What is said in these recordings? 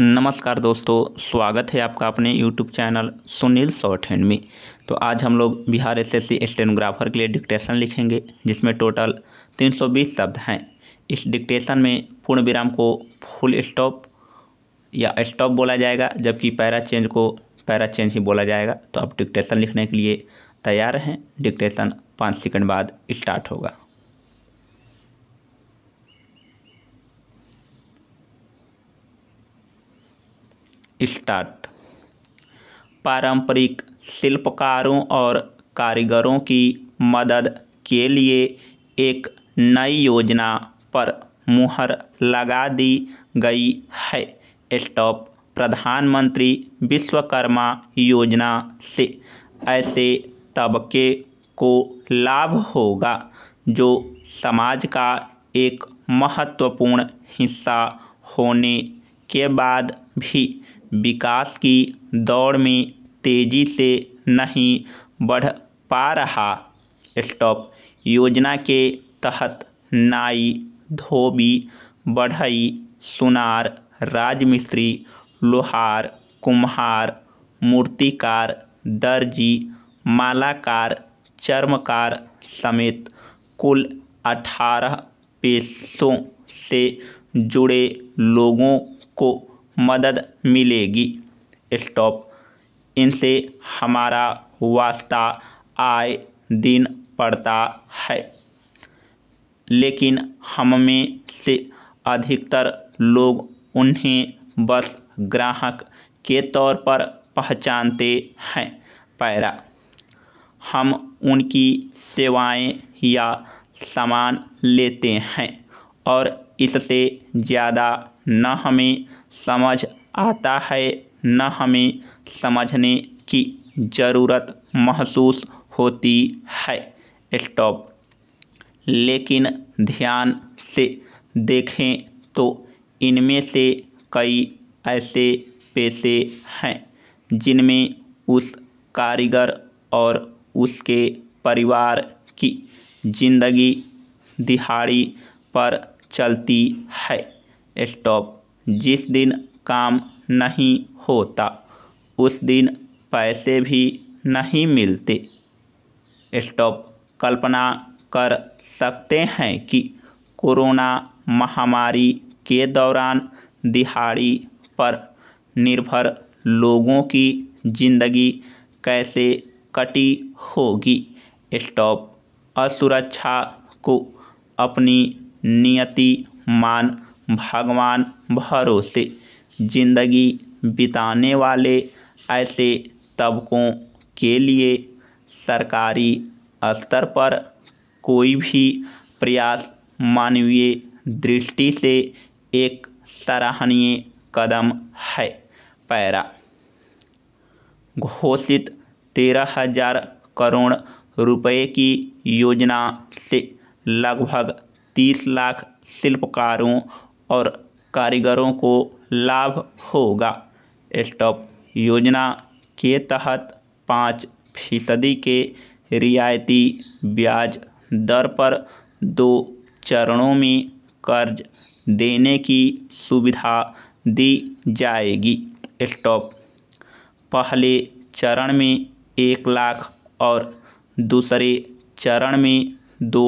नमस्कार दोस्तों स्वागत है आपका अपने YouTube channel Sunil shorthand में तो आज हम लोग बिहार एस एसएससी स्टेनोग्राफर के लिए डिक्टेशन लिखेंगे जिसमें टोटल 320 शब्द हैं इस डिक्टेशन में पूर्ण विराम को फुल स्टॉप या स्टॉप बोला जाएगा जबकि पैरा चेंज को पैरा चेंज ही बोला जाएगा तो आप डिक्टेशन लिखने के लिए तैयार हैं डिक्टेशन पाँच सेकेंड बाद स्टार्ट होगा स्टार्ट पारंपरिक शिल्पकारों और कारीगरों की मदद के लिए एक नई योजना पर मुहर लगा दी गई है स्टॉप प्रधानमंत्री विश्वकर्मा योजना से ऐसे तबके को लाभ होगा जो समाज का एक महत्वपूर्ण हिस्सा होने के बाद भी विकास की दौड़ में तेज़ी से नहीं बढ़ पा रहा स्टॉप योजना के तहत नाई धोबी बढ़ई सुनार राजमिस्त्री लोहार कुम्हार मूर्तिकार दर्जी मालाकार चर्मकार समेत कुल अठारह पेशों से जुड़े लोगों को मदद मिलेगी स्टॉप इनसे हमारा वास्ता आए दिन पड़ता है लेकिन हम में से अधिकतर लोग उन्हें बस ग्राहक के तौर पर पहचानते हैं पैरा हम उनकी सेवाएं या सामान लेते हैं और इससे ज़्यादा न हमें समझ आता है न हमें समझने की ज़रूरत महसूस होती है स्टॉप लेकिन ध्यान से देखें तो इनमें से कई ऐसे पेशे हैं जिनमें उस कारीगर और उसके परिवार की जिंदगी दिहाड़ी पर चलती है स्टॉप जिस दिन काम नहीं होता उस दिन पैसे भी नहीं मिलते स्टॉप कल्पना कर सकते हैं कि कोरोना महामारी के दौरान दिहाड़ी पर निर्भर लोगों की ज़िंदगी कैसे कटी होगी स्टॉप असुरक्षा को अपनी नियति मान भगवान भरोसे ज़िंदगी बिताने वाले ऐसे तबकों के लिए सरकारी स्तर पर कोई भी प्रयास मानवीय दृष्टि से एक सराहनीय कदम है पैरा घोषित तेरह हजार करोड़ रुपए की योजना से लगभग तीस लाख शिल्पकारों और कारीगरों को लाभ होगा स्टॉप योजना के तहत पाँच फीसदी के रियायती ब्याज दर पर दो चरणों में कर्ज देने की सुविधा दी जाएगी स्टॉप पहले चरण में एक लाख और दूसरे चरण में दो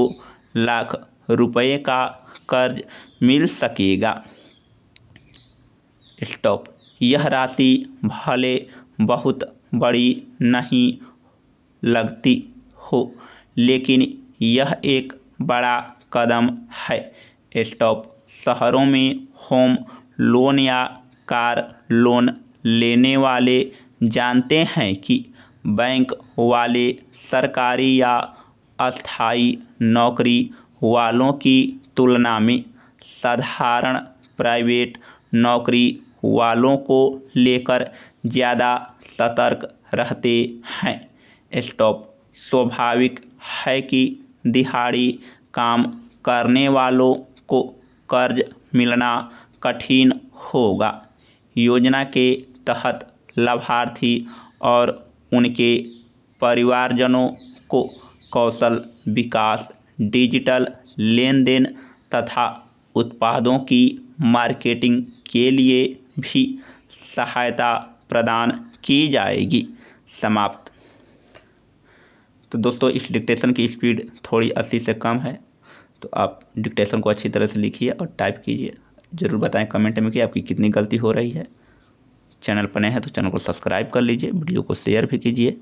लाख रुपए का कर्ज मिल सकेगा स्टॉप यह राशि भले बहुत बड़ी नहीं लगती हो लेकिन यह एक बड़ा कदम है स्टॉप शहरों में होम लोन या कार लोन लेने वाले जानते हैं कि बैंक वाले सरकारी या अस्थाई नौकरी वालों की तुलना में साधारण प्राइवेट नौकरी वालों को लेकर ज़्यादा सतर्क रहते हैं स्टॉप स्वाभाविक है कि दिहाड़ी काम करने वालों को कर्ज मिलना कठिन होगा योजना के तहत लाभार्थी और उनके परिवारजनों को कौशल विकास डिजिटल लेन देन तथा उत्पादों की मार्केटिंग के लिए भी सहायता प्रदान की जाएगी समाप्त तो दोस्तों इस डिक्टेशन की स्पीड थोड़ी अस्सी से कम है तो आप डिक्टेशन को अच्छी तरह से लिखिए और टाइप कीजिए ज़रूर बताएं कमेंट में कि आपकी कितनी गलती हो रही है चैनल पर नए हैं तो चैनल को सब्सक्राइब कर लीजिए वीडियो को शेयर भी कीजिए